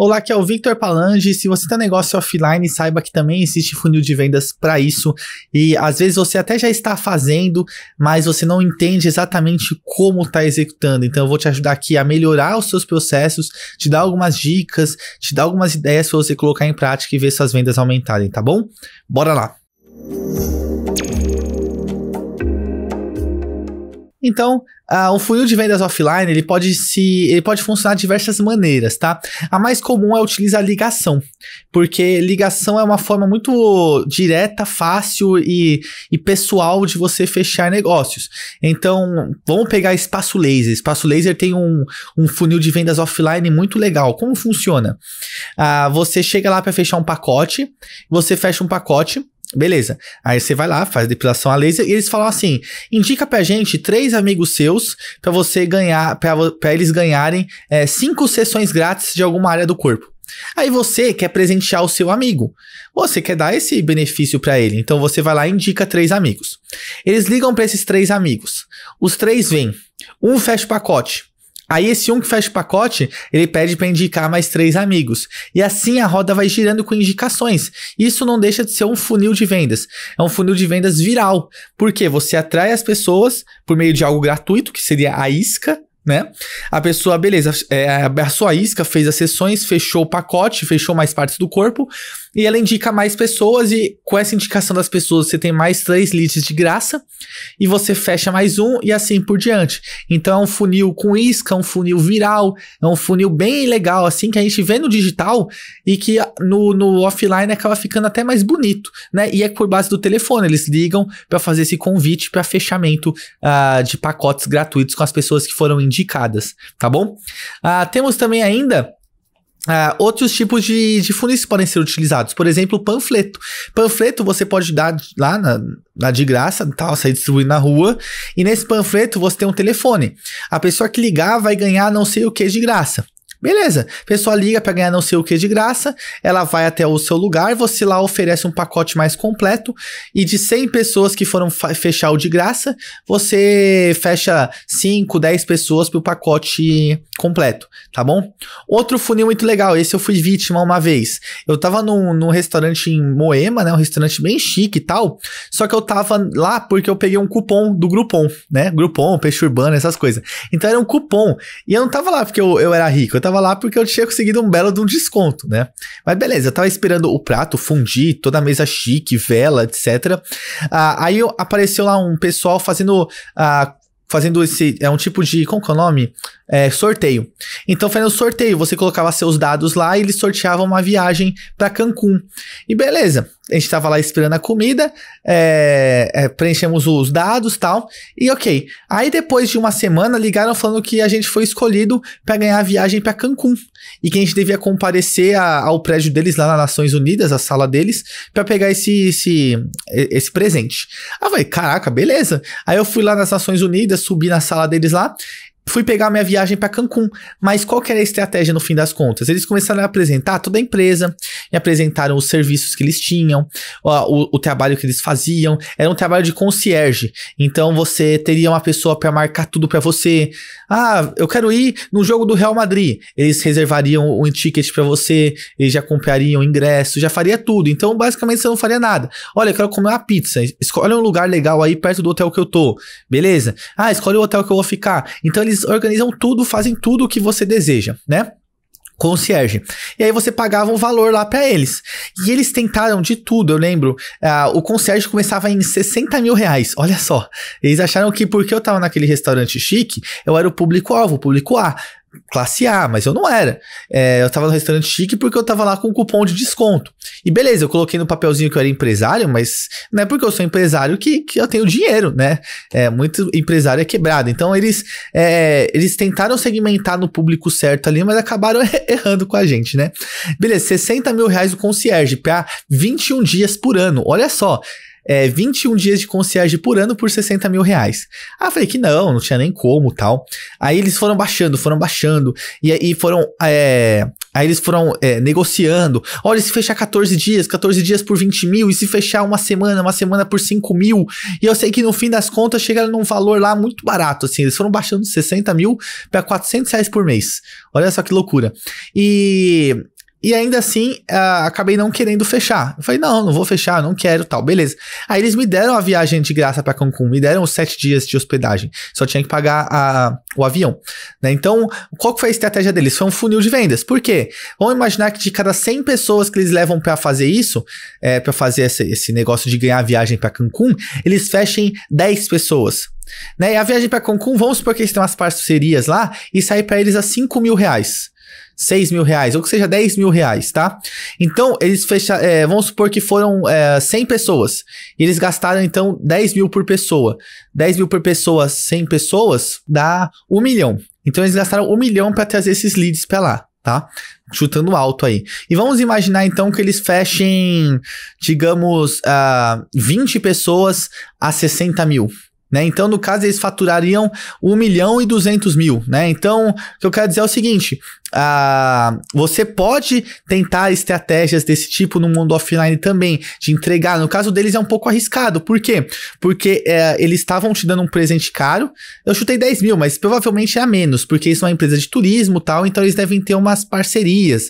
Olá, aqui é o Victor Palange. Se você tem negócio offline, saiba que também existe funil de vendas para isso. E às vezes você até já está fazendo, mas você não entende exatamente como está executando. Então eu vou te ajudar aqui a melhorar os seus processos, te dar algumas dicas, te dar algumas ideias para você colocar em prática e ver suas vendas aumentarem, tá bom? Bora lá! Música Então, uh, o funil de vendas offline ele pode se, ele pode funcionar de diversas maneiras, tá? A mais comum é utilizar ligação, porque ligação é uma forma muito direta, fácil e, e pessoal de você fechar negócios. Então, vamos pegar espaço laser. Espaço laser tem um, um funil de vendas offline muito legal. Como funciona? Uh, você chega lá para fechar um pacote, você fecha um pacote Beleza. Aí você vai lá, faz depilação a laser e eles falam assim: indica pra gente três amigos seus para você ganhar, para eles ganharem é, cinco sessões grátis de alguma área do corpo. Aí você quer presentear o seu amigo. Você quer dar esse benefício para ele. Então você vai lá e indica três amigos. Eles ligam para esses três amigos. Os três vêm. Um fecha o pacote. Aí esse um que fecha o pacote, ele pede para indicar mais três amigos. E assim a roda vai girando com indicações. Isso não deixa de ser um funil de vendas. É um funil de vendas viral. Porque você atrai as pessoas por meio de algo gratuito, que seria a isca, né? A pessoa, beleza, é, a sua isca fez as sessões, fechou o pacote, fechou mais partes do corpo, e ela indica mais pessoas, e com essa indicação das pessoas, você tem mais três leads de graça, e você fecha mais um, e assim por diante. Então é um funil com isca, um funil viral, é um funil bem legal, assim, que a gente vê no digital, e que no, no offline acaba ficando até mais bonito, né? E é por base do telefone, eles ligam para fazer esse convite para fechamento uh, de pacotes gratuitos com as pessoas que foram indicadas, tá bom? Ah, temos também ainda ah, outros tipos de, de funis podem ser utilizados. Por exemplo, panfleto. Panfleto você pode dar lá na, na de graça, tal, tá, sair distribuindo na rua. E nesse panfleto você tem um telefone. A pessoa que ligar vai ganhar não sei o que de graça. Beleza, pessoa liga para ganhar não sei o que de graça, ela vai até o seu lugar, você lá oferece um pacote mais completo e de 100 pessoas que foram fechar o de graça, você fecha 5, 10 pessoas pro pacote completo, tá bom? Outro funil muito legal, esse eu fui vítima uma vez. Eu tava num, num restaurante em Moema, né, um restaurante bem chique e tal, só que eu tava lá porque eu peguei um cupom do Groupon, né? Groupon, peixe urbano, essas coisas. Então era um cupom e eu não tava lá porque eu, eu era rico, eu tava lá porque eu tinha conseguido um belo de um desconto, né? Mas beleza, eu tava esperando o prato fundir, toda a mesa chique, vela, etc. Ah, aí apareceu lá um pessoal fazendo ah, fazendo esse. É um tipo de. Como que é o nome? É, sorteio. Então, fazendo sorteio, você colocava seus dados lá e eles sorteavam uma viagem para Cancún. E beleza a gente estava lá esperando a comida, é, é, preenchemos os dados tal, e ok. Aí depois de uma semana ligaram falando que a gente foi escolhido para ganhar a viagem para Cancún e que a gente devia comparecer a, ao prédio deles lá nas Nações Unidas, a sala deles, para pegar esse, esse, esse presente. Aí eu falei, caraca, beleza. Aí eu fui lá nas Nações Unidas, subi na sala deles lá fui pegar minha viagem para Cancún. Mas qual que era a estratégia no fim das contas? Eles começaram a apresentar toda a empresa, e apresentaram os serviços que eles tinham, o, o trabalho que eles faziam. Era um trabalho de concierge. Então você teria uma pessoa para marcar tudo para você. Ah, eu quero ir no jogo do Real Madrid. Eles reservariam um ticket para você, eles já comprariam ingresso, já faria tudo. Então basicamente você não faria nada. Olha, eu quero comer uma pizza. Escolhe um lugar legal aí perto do hotel que eu tô. Beleza? Ah, escolhe o hotel que eu vou ficar. Então eles eles organizam tudo, fazem tudo o que você deseja, né? concierge. E aí você pagava um valor lá para eles. E eles tentaram de tudo, eu lembro. Uh, o concierge começava em 60 mil reais. Olha só. Eles acharam que porque eu tava naquele restaurante chique, eu era o público-alvo, público A classe A, mas eu não era. É, eu tava no restaurante chique porque eu tava lá com um cupom de desconto. E beleza, eu coloquei no papelzinho que eu era empresário, mas não é porque eu sou empresário que, que eu tenho dinheiro, né? É, muito empresário é quebrado. Então eles, é, eles tentaram segmentar no público certo ali, mas acabaram errando com a gente, né? Beleza, 60 mil reais o concierge para 21 dias por ano. Olha só, é, 21 dias de concierge por ano por 60 mil reais. Ah, falei que não, não tinha nem como tal. Aí eles foram baixando, foram baixando, e, aí foram. É, aí eles foram é, negociando. Olha, se fechar 14 dias, 14 dias por 20 mil, e se fechar uma semana, uma semana por 5 mil. E eu sei que no fim das contas chegaram num valor lá muito barato, assim. Eles foram baixando de 60 mil para 400 reais por mês. Olha só que loucura. E e ainda assim, uh, acabei não querendo fechar. Eu falei, não, não vou fechar, não quero tal, beleza. Aí eles me deram a viagem de graça para Cancún, me deram os sete dias de hospedagem. Só tinha que pagar a, o avião. Né? Então, qual foi a estratégia deles? Foi um funil de vendas. Por quê? Vamos imaginar que de cada 100 pessoas que eles levam para fazer isso, é, para fazer esse, esse negócio de ganhar a viagem para Cancún, eles fechem 10 pessoas. Né? E a viagem para Cancún, vamos supor que eles têm umas parcerias lá e sair para eles a 5 mil reais. 6 mil reais, ou que seja 10 mil reais, tá? Então, eles fecharam, é, vamos supor que foram é, 100 pessoas, e eles gastaram então 10 mil por pessoa. 10 mil por pessoa, 100 pessoas, dá 1 milhão. Então, eles gastaram 1 milhão para trazer esses leads para lá, tá? Chutando alto aí. E vamos imaginar então que eles fechem, digamos, uh, ah, 20 pessoas a 60 mil, né? Então, no caso, eles faturariam 1 milhão e 200 mil. Né? Então, o que eu quero dizer é o seguinte: você pode tentar estratégias desse tipo no mundo offline também, de entregar. No caso deles é um pouco arriscado. Por quê? Porque é, eles estavam te dando um presente caro. Eu chutei 10 mil, mas provavelmente é a menos, porque isso é uma empresa de turismo tal, então eles devem ter umas parcerias.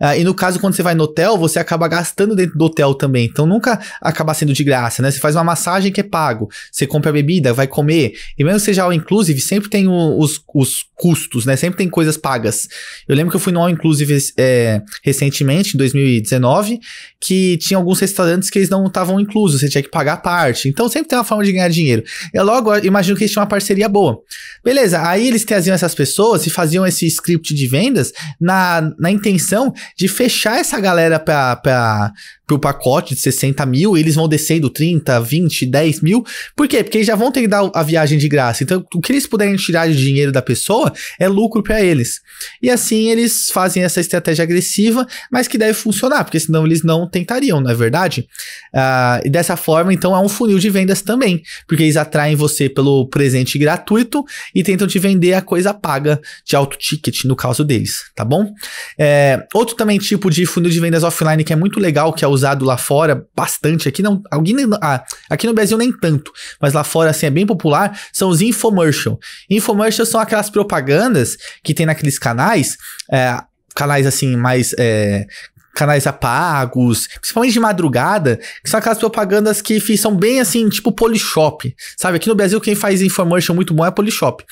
Ah, e no caso, quando você vai no hotel, você acaba gastando dentro do hotel também. Então nunca acaba sendo de graça, né? Você faz uma massagem que é pago, você compra a bebida, vai comer. E mesmo que seja all inclusive, sempre tem o, os, os custos, né? Sempre tem coisas pagas. Eu lembro que eu fui no all inclusive é, recentemente, em 2019, que tinha alguns restaurantes que eles não estavam inclusos, você tinha que pagar a parte. Então sempre tem uma forma de ganhar dinheiro. Eu logo imagino que eles tinham uma parceria boa. Beleza, aí eles traziam essas pessoas e faziam esse script de vendas na, na intenção de fechar essa galera pra, pra pro pacote de 60 mil, eles vão descendo 30, 20, 10 mil. Por quê? Porque eles já vão ter que dar a viagem de graça. Então, o que eles puderem tirar de dinheiro da pessoa é lucro para eles. E assim eles fazem essa estratégia agressiva, mas que deve funcionar, porque senão eles não tentariam, não é verdade? Ah, e dessa forma, então, é um funil de vendas também, porque eles atraem você pelo presente gratuito e tentam te vender a coisa paga de alto ticket, no caso deles, tá bom? É, outro também tipo de funil de vendas offline que é muito legal, que é o usado lá fora bastante, aqui não, alguém, ah, aqui no Brasil nem tanto, mas lá fora assim é bem popular, são os infomercial. Infomercial são aquelas propagandas que tem naqueles canais, é, canais assim mais é, canais apagos, principalmente de madrugada, que são aquelas propagandas que são bem assim, tipo Polishop, sabe? Aqui no Brasil quem faz infomercial muito bom é Polishop.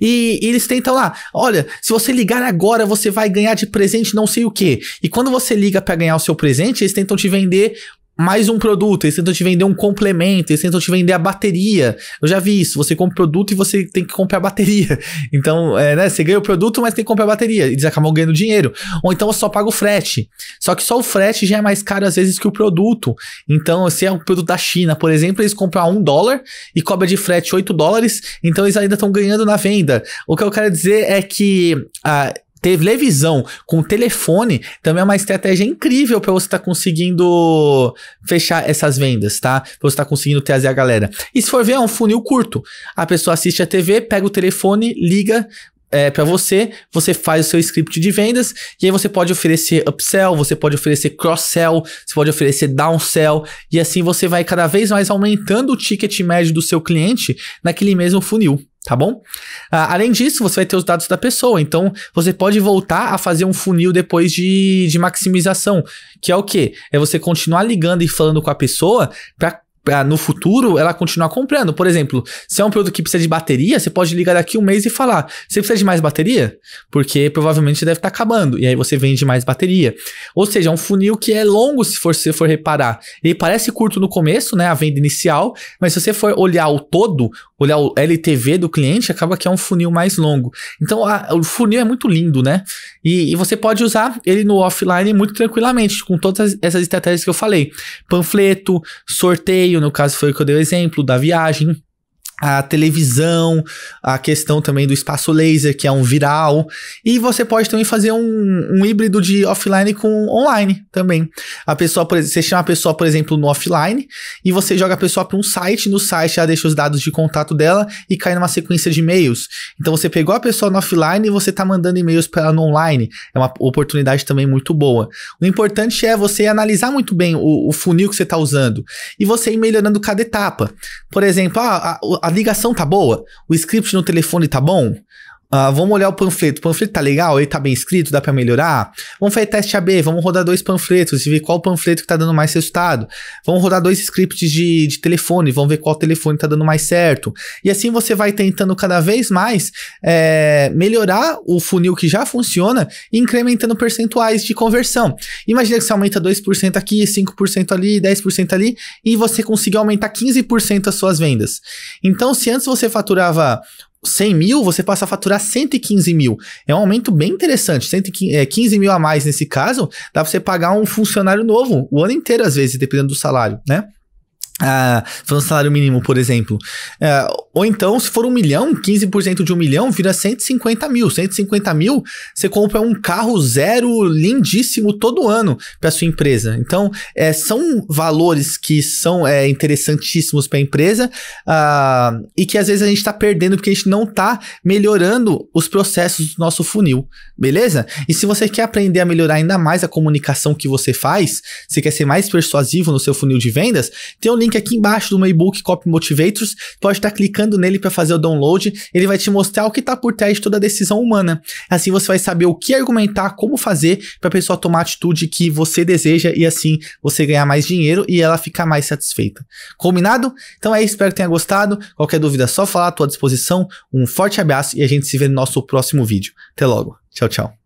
E, e eles tentam lá, olha, se você ligar agora você vai ganhar de presente não sei o que. E quando você liga para ganhar o seu presente, eles tentam te vender mais um produto, eles tentam te vender um complemento, eles tentam te vender a bateria. Eu já vi isso, você compra o produto e você tem que comprar a bateria. Então, é, né, você ganha o produto, mas tem que comprar a bateria. Eles acabam ganhando dinheiro. Ou então você só paga o frete. Só que só o frete já é mais caro às vezes que o produto. Então, se é um produto da China, por exemplo, eles compram a 1 dólar e cobra de frete 8 dólares, então eles ainda estão ganhando na venda. O que eu quero dizer é que... Ah, televisão com telefone também é uma estratégia incrível para você estar tá conseguindo fechar essas vendas, tá? Pra você estar tá conseguindo trazer a galera. E se for ver, é um funil curto. A pessoa assiste a TV, pega o telefone, liga, é, para você, você faz o seu script de vendas e aí você pode oferecer upsell, você pode oferecer cross-sell, você pode oferecer downsell e assim você vai cada vez mais aumentando o ticket médio do seu cliente naquele mesmo funil tá bom? Ah, além disso, você vai ter os dados da pessoa, então você pode voltar a fazer um funil depois de, de maximização, que é o quê? É você continuar ligando e falando com a pessoa para é, no futuro ela continuar comprando. Por exemplo, se é um produto que precisa de bateria, você pode ligar daqui um mês e falar: você precisa de mais bateria? Porque provavelmente deve estar tá acabando. E aí você vende mais bateria. Ou seja, é um funil que é longo se você for, for reparar. Ele parece curto no começo, né? A venda inicial, mas se você for olhar o todo, olhar o LTV do cliente, acaba que é um funil mais longo. Então a, o funil é muito lindo, né? E, e você pode usar ele no offline muito tranquilamente, com todas essas estratégias que eu falei: panfleto, sorteio no caso foi o que eu dei o exemplo da viagem, a televisão, a questão também do espaço laser, que é um viral, e você pode também fazer um, um híbrido de offline com online também. A pessoa, por, você chama a pessoa, por exemplo, no offline, e você joga a pessoa para um site, no site ela deixa os dados de contato dela e cai numa sequência de e-mails. Então você pegou a pessoa no offline e você está mandando e-mails para ela no online. É uma oportunidade também muito boa. O importante é você analisar muito bem o, o funil que você está usando e você ir melhorando cada etapa. Por exemplo, ah, a, a, a a ligação tá boa? O script no telefone tá bom? Uh, vamos olhar o panfleto. O panfleto tá legal? Ele tá bem escrito? Dá para melhorar? Vamos fazer teste AB, vamos rodar dois panfletos e ver qual panfleto que tá dando mais resultado. Vamos rodar dois scripts de, de telefone, vamos ver qual telefone tá dando mais certo. E assim você vai tentando cada vez mais é, melhorar o funil que já funciona e incrementando percentuais de conversão. Imagina que você aumenta 2% aqui, 5% ali, 10% ali e você conseguiu aumentar 15% as suas vendas. Então, se antes você faturava 100 mil, você passa a faturar 115 mil. É um aumento bem interessante. 15 é, mil a mais nesse caso, dá pra você pagar um funcionário novo o ano inteiro, às vezes, dependendo do salário, né? Ah, falando salário mínimo, por exemplo. Ah, ou então, se for um milhão, 15% de um milhão vira 150 mil. 150 mil, você compra um carro zero lindíssimo todo ano para sua empresa. Então, é, são valores que são é, interessantíssimos para a empresa uh, e que às vezes a gente está perdendo porque a gente não está melhorando os processos do nosso funil, beleza? E se você quer aprender a melhorar ainda mais a comunicação que você faz, se quer ser mais persuasivo no seu funil de vendas, tem um link link aqui embaixo do meu e-book Copy Motivators, pode estar clicando nele para fazer o download, ele vai te mostrar o que está por trás de toda a decisão humana. Assim você vai saber o que argumentar, como fazer para a pessoa tomar a atitude que você deseja e assim você ganhar mais dinheiro e ela ficar mais satisfeita. Combinado? Então é isso, espero que tenha gostado. Qualquer dúvida é só falar, à tua disposição. Um forte abraço e a gente se vê no nosso próximo vídeo. Até logo. Tchau, tchau.